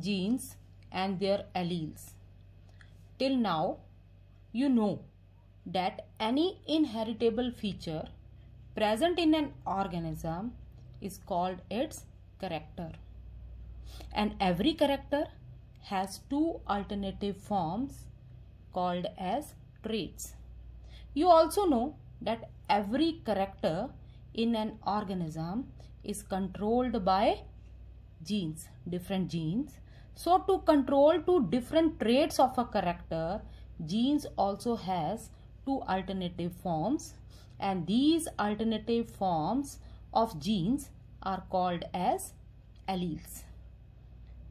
genes and their alleles. Till now, you know that any inheritable feature present in an organism is called its character. And every character has two alternative forms called as traits. You also know that every character in an organism is controlled by genes, different genes so to control two different traits of a character, genes also has two alternative forms and these alternative forms of genes are called as alleles.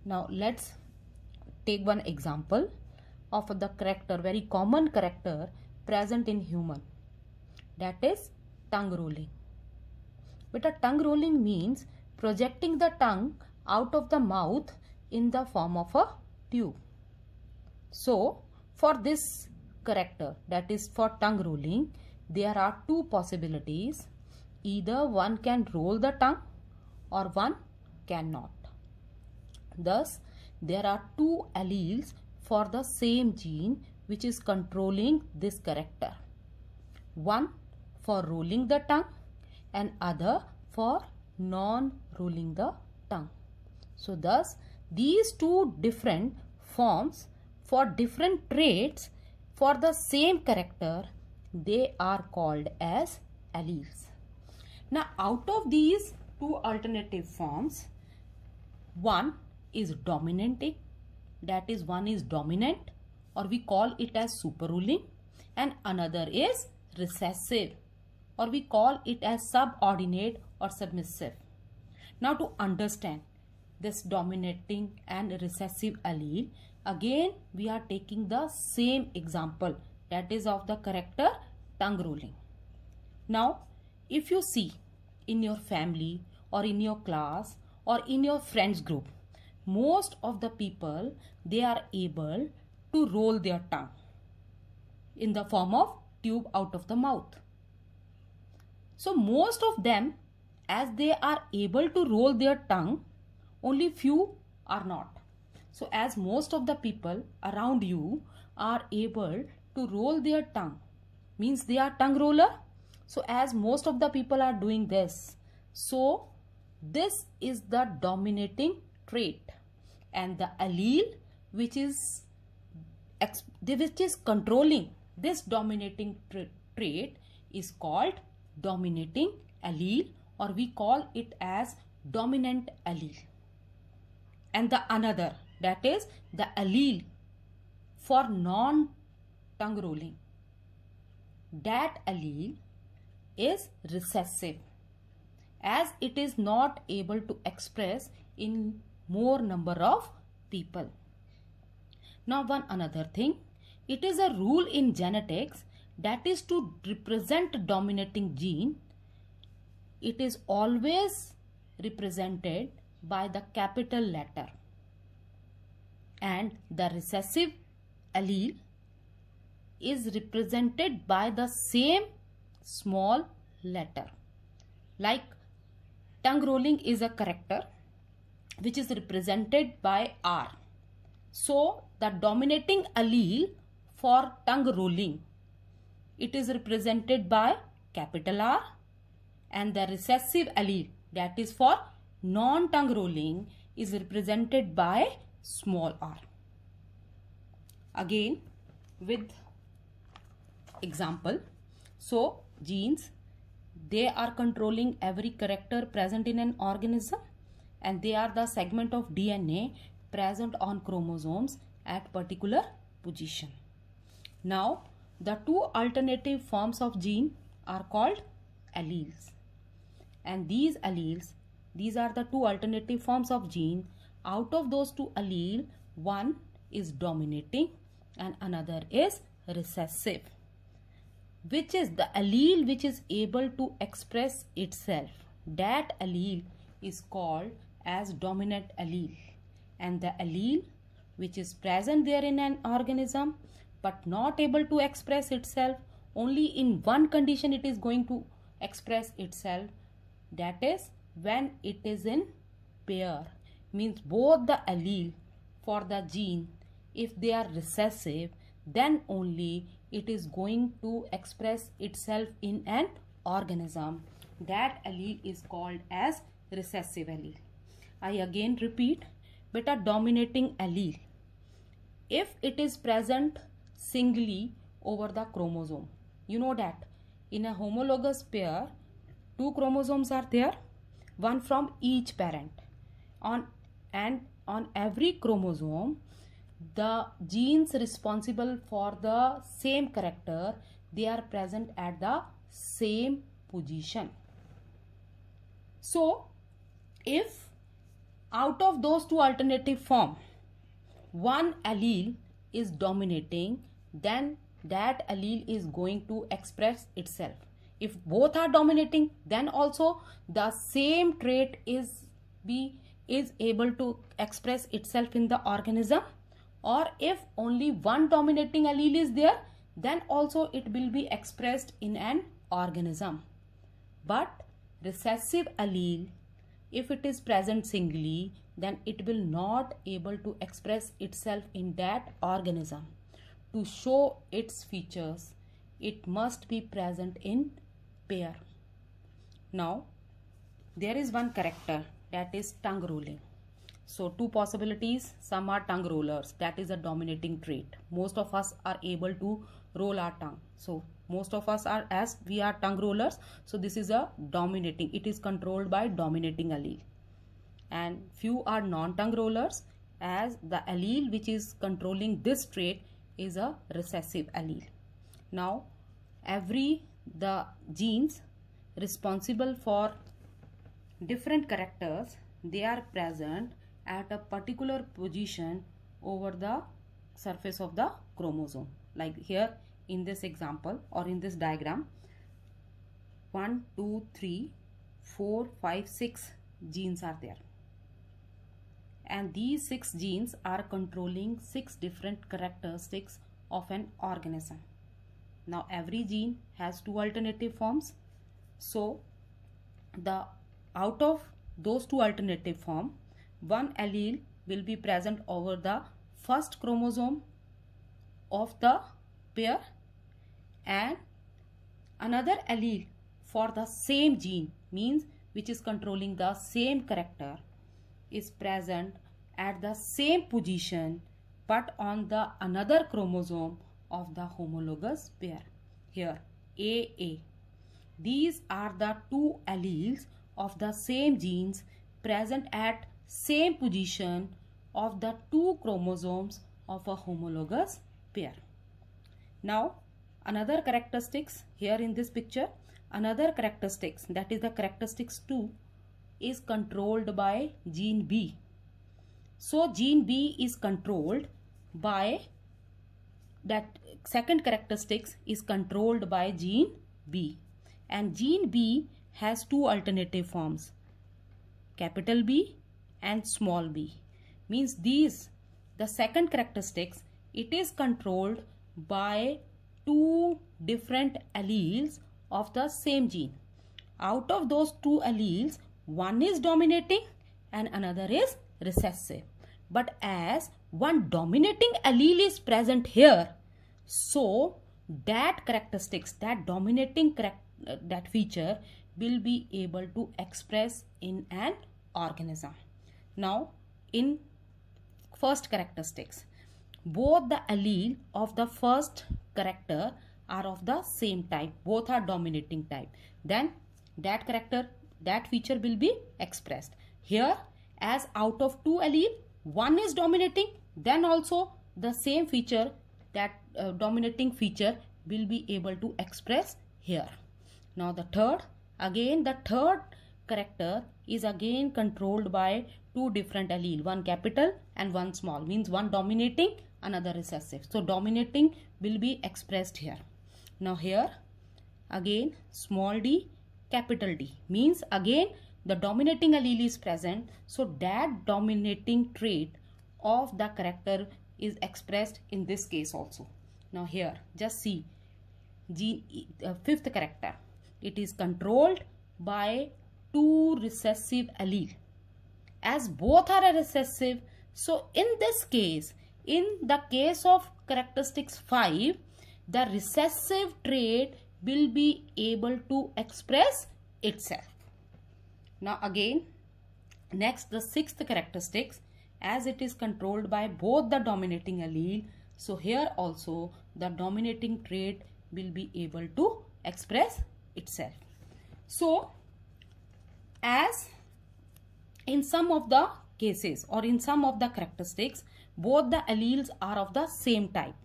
Now let's take one example of the character, very common character present in human that is tongue rolling. But a tongue rolling means projecting the tongue out of the mouth in the form of a tube. So, for this character that is for tongue rolling, there are two possibilities. Either one can roll the tongue or one cannot. Thus, there are two alleles for the same gene which is controlling this character. One for rolling the tongue and other for non-rolling the tongue. So thus these two different forms for different traits for the same character they are called as alleles. Now out of these two alternative forms one is dominanting that is one is dominant or we call it as superruling and another is recessive or we call it as subordinate or submissive. Now to understand this dominating and recessive allele. Again, we are taking the same example that is of the character tongue rolling. Now, if you see in your family or in your class or in your friends group, most of the people, they are able to roll their tongue in the form of tube out of the mouth. So most of them, as they are able to roll their tongue, only few are not so as most of the people around you are able to roll their tongue means they are tongue roller so as most of the people are doing this so this is the dominating trait and the allele which is which is controlling this dominating tra trait is called dominating allele or we call it as dominant allele and the another that is the allele for non tongue rolling that allele is recessive as it is not able to express in more number of people. Now one another thing, it is a rule in genetics that is to represent dominating gene. It is always represented by the capital letter and the recessive allele is represented by the same small letter like tongue rolling is a character which is represented by R. So the dominating allele for tongue rolling it is represented by capital R and the recessive allele that is for non-tongue rolling is represented by small r. Again with example. So genes, they are controlling every character present in an organism and they are the segment of DNA present on chromosomes at particular position. Now the two alternative forms of gene are called alleles and these alleles these are the two alternative forms of gene. Out of those two allele, one is dominating and another is recessive. Which is the allele which is able to express itself? That allele is called as dominant allele. And the allele which is present there in an organism but not able to express itself, only in one condition it is going to express itself that is when it is in pair means both the allele for the gene if they are recessive then only it is going to express itself in an organism that allele is called as recessive allele i again repeat beta dominating allele if it is present singly over the chromosome you know that in a homologous pair two chromosomes are there one from each parent. On and on every chromosome, the genes responsible for the same character they are present at the same position. So, if out of those two alternative form one allele is dominating then that allele is going to express itself if both are dominating then also the same trait is be is able to express itself in the organism or if only one dominating allele is there then also it will be expressed in an organism but recessive allele if it is present singly then it will not able to express itself in that organism to show its features it must be present in pair. Now, there is one character that is tongue rolling. So two possibilities, some are tongue rollers, that is a dominating trait. Most of us are able to roll our tongue. So most of us are as we are tongue rollers. So this is a dominating, it is controlled by dominating allele. And few are non-tongue rollers as the allele which is controlling this trait is a recessive allele. Now every the genes responsible for different characters they are present at a particular position over the surface of the chromosome like here in this example or in this diagram 1 2 3 4 5 6 genes are there and these six genes are controlling six different characteristics of an organism now every gene has two alternative forms. So the out of those two alternative form, one allele will be present over the first chromosome of the pair and another allele for the same gene means which is controlling the same character is present at the same position but on the another chromosome of the homologous pair. Here AA. These are the two alleles of the same genes present at same position of the two chromosomes of a homologous pair. Now another characteristics here in this picture another characteristics that is the characteristics 2 is controlled by gene B. So gene B is controlled by that second characteristics is controlled by gene B and gene B has two alternative forms capital B and small b means these the second characteristics it is controlled by two different alleles of the same gene out of those two alleles one is dominating and another is recessive but as one dominating allele is present here so that characteristics that dominating uh, that feature will be able to express in an organism now in first characteristics both the allele of the first character are of the same type both are dominating type then that character that feature will be expressed here as out of two allele one is dominating then also the same feature that uh, dominating feature will be able to express here now the third again the third character is again controlled by two different allele one capital and one small means one dominating another recessive so dominating will be expressed here now here again small d capital D means again the dominating allele is present so that dominating trait of the character is expressed in this case also. Now here just see gene, uh, fifth character. It is controlled by two recessive allele. As both are recessive, so in this case, in the case of characteristics 5, the recessive trait will be able to express itself. Now again, next the sixth characteristics as it is controlled by both the dominating allele. So here also the dominating trait will be able to express itself. So as in some of the cases or in some of the characteristics both the alleles are of the same type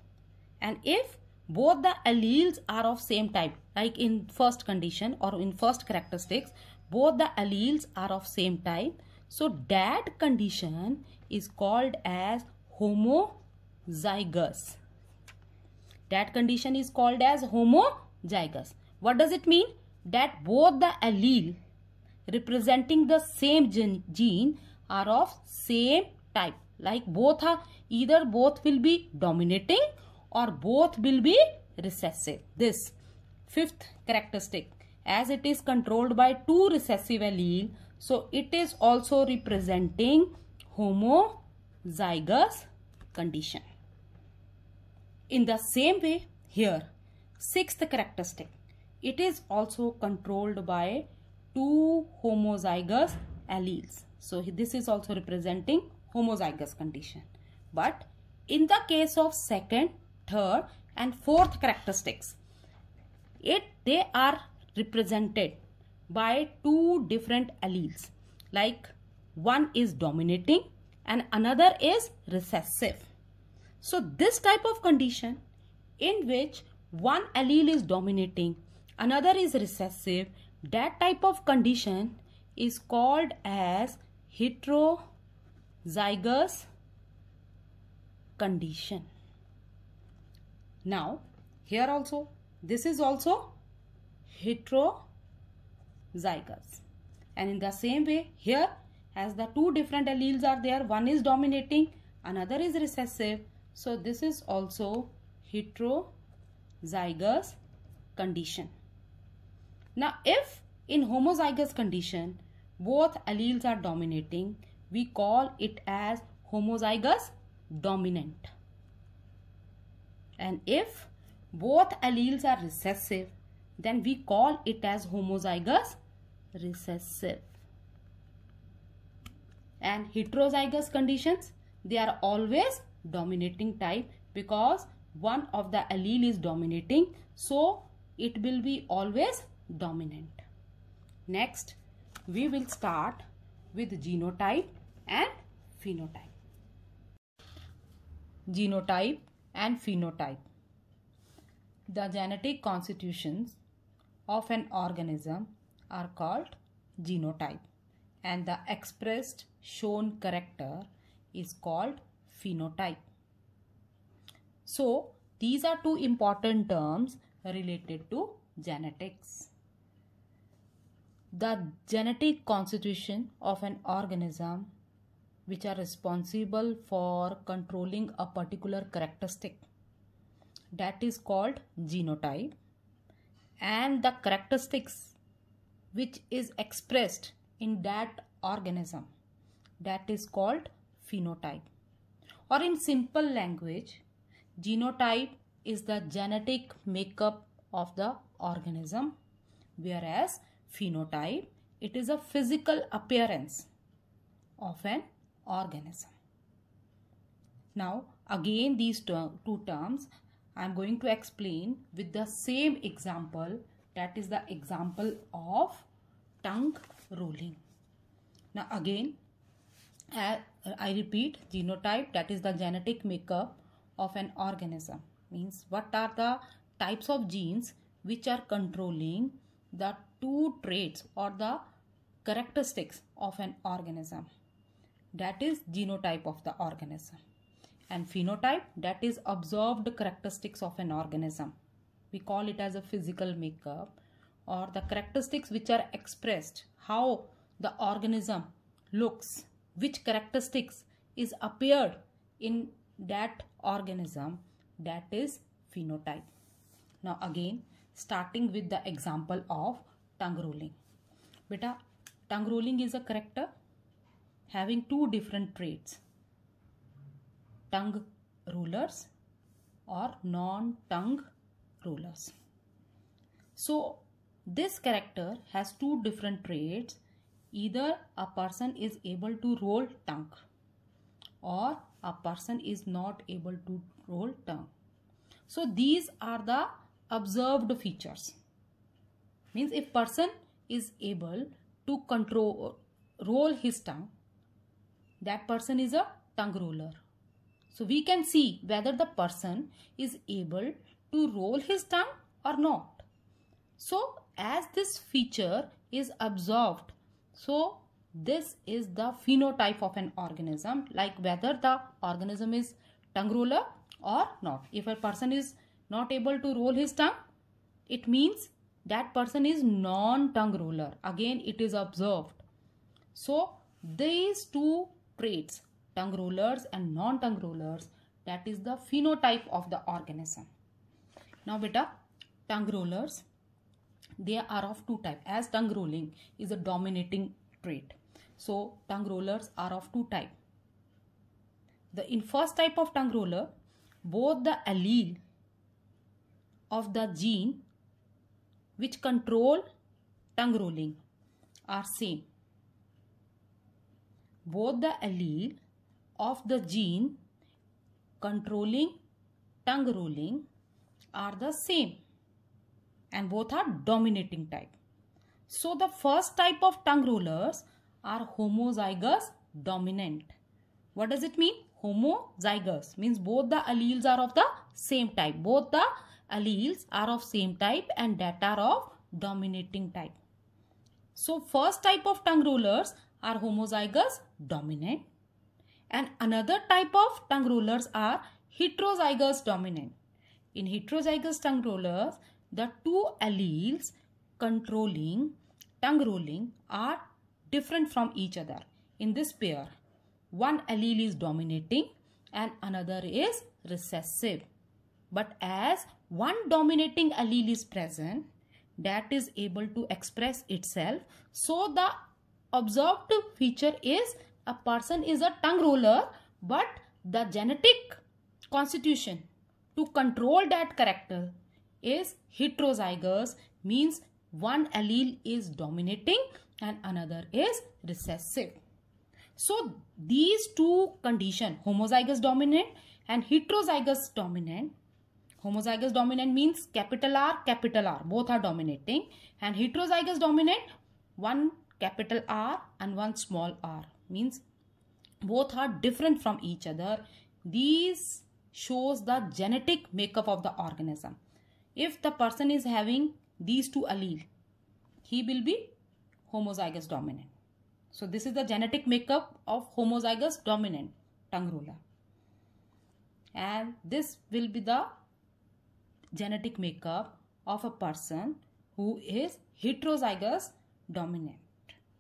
and if both the alleles are of same type like in first condition or in first characteristics both the alleles are of same type so that condition is called as homozygous. That condition is called as homozygous. What does it mean? That both the allele representing the same gene are of same type. Like both are either both will be dominating or both will be recessive. This fifth characteristic as it is controlled by two recessive allele so it is also representing homozygous condition. In the same way here sixth characteristic it is also controlled by two homozygous alleles. So this is also representing homozygous condition. But in the case of second, third and fourth characteristics, it they are represented by two different alleles like one is dominating and another is recessive. So this type of condition in which one allele is dominating another is recessive that type of condition is called as heterozygous condition. Now here also this is also heterozygous zygotes and in the same way here as the two different alleles are there one is dominating another is recessive so this is also heterozygous condition now if in homozygous condition both alleles are dominating we call it as homozygous dominant and if both alleles are recessive then we call it as homozygous recessive and heterozygous conditions they are always dominating type because one of the allele is dominating so it will be always dominant next we will start with genotype and phenotype genotype and phenotype the genetic constitutions of an organism are called genotype and the expressed shown character is called phenotype. So, these are two important terms related to genetics. The genetic constitution of an organism which are responsible for controlling a particular characteristic that is called genotype and the characteristics which is expressed in that organism that is called phenotype or in simple language genotype is the genetic makeup of the organism whereas phenotype it is a physical appearance of an organism now again these two terms i am going to explain with the same example that is the example of tongue rolling. Now again, I repeat, genotype that is the genetic makeup of an organism. Means what are the types of genes which are controlling the two traits or the characteristics of an organism. That is genotype of the organism. And phenotype that is observed characteristics of an organism we call it as a physical makeup or the characteristics which are expressed how the organism looks which characteristics is appeared in that organism that is phenotype now again starting with the example of tongue rolling beta tongue rolling is a character having two different traits tongue rulers or non tongue rulers. So this character has two different traits. Either a person is able to roll tongue or a person is not able to roll tongue. So these are the observed features. Means if person is able to control roll his tongue, that person is a tongue roller. So we can see whether the person is able to roll his tongue or not. So as this feature is observed, so this is the phenotype of an organism like whether the organism is tongue roller or not. If a person is not able to roll his tongue, it means that person is non-tongue roller. Again, it is observed. So, these two traits, tongue rollers and non-tongue rollers, that is the phenotype of the organism now beta tongue rollers they are of two type as tongue rolling is a dominating trait so tongue rollers are of two type the in first type of tongue roller both the allele of the gene which control tongue rolling are same both the allele of the gene controlling tongue rolling are the same and both are dominating type. So the first type of tongue rollers are homozygous dominant. What does it mean? Homozygous means both the alleles are of the same type. Both the alleles are of same type and that are of dominating type. So first type of tongue rollers are homozygous dominant and another type of tongue rollers are heterozygous dominant. In heterozygous tongue rollers, the two alleles controlling tongue rolling are different from each other. In this pair, one allele is dominating and another is recessive. But as one dominating allele is present, that is able to express itself. So the observed feature is a person is a tongue roller but the genetic constitution to control that character is heterozygous means one allele is dominating and another is recessive. So these two condition homozygous dominant and heterozygous dominant homozygous dominant means capital R capital R both are dominating and heterozygous dominant one capital R and one small r means both are different from each other these shows the genetic makeup of the organism. If the person is having these two alleles, he will be homozygous dominant. So this is the genetic makeup of homozygous dominant tongue roller. And this will be the genetic makeup of a person who is heterozygous dominant.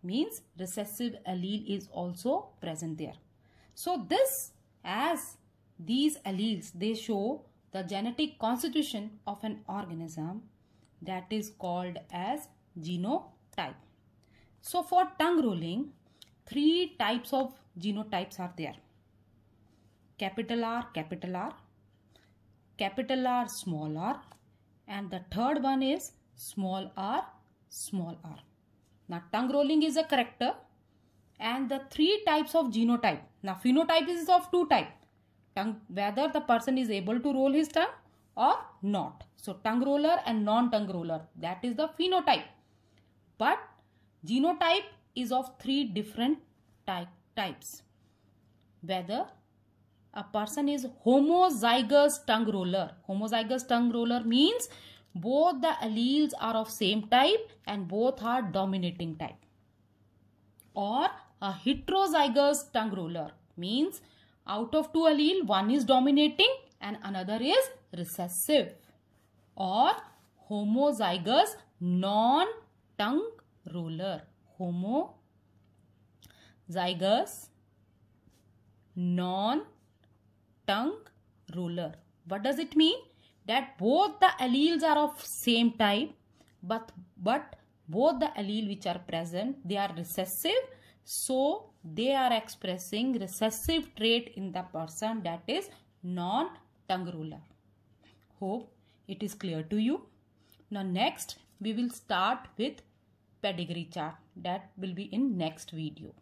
Means recessive allele is also present there. So this as these alleles they show the genetic constitution of an organism that is called as genotype. So for tongue rolling, three types of genotypes are there. Capital R, capital R, capital R, small r and the third one is small r, small r. Now tongue rolling is a character and the three types of genotype. Now phenotype is of two type tongue whether the person is able to roll his tongue or not so tongue roller and non tongue roller that is the phenotype but genotype is of three different type types whether a person is homozygous tongue roller homozygous tongue roller means both the alleles are of same type and both are dominating type or a heterozygous tongue roller means out of two allele, one is dominating and another is recessive or homozygous non-tongue ruler. Homozygous non-tongue ruler. What does it mean? That both the alleles are of same type but, but both the allele which are present, they are recessive. So, they are expressing recessive trait in the person that is non-tongue ruler. Hope it is clear to you. Now next we will start with pedigree chart that will be in next video.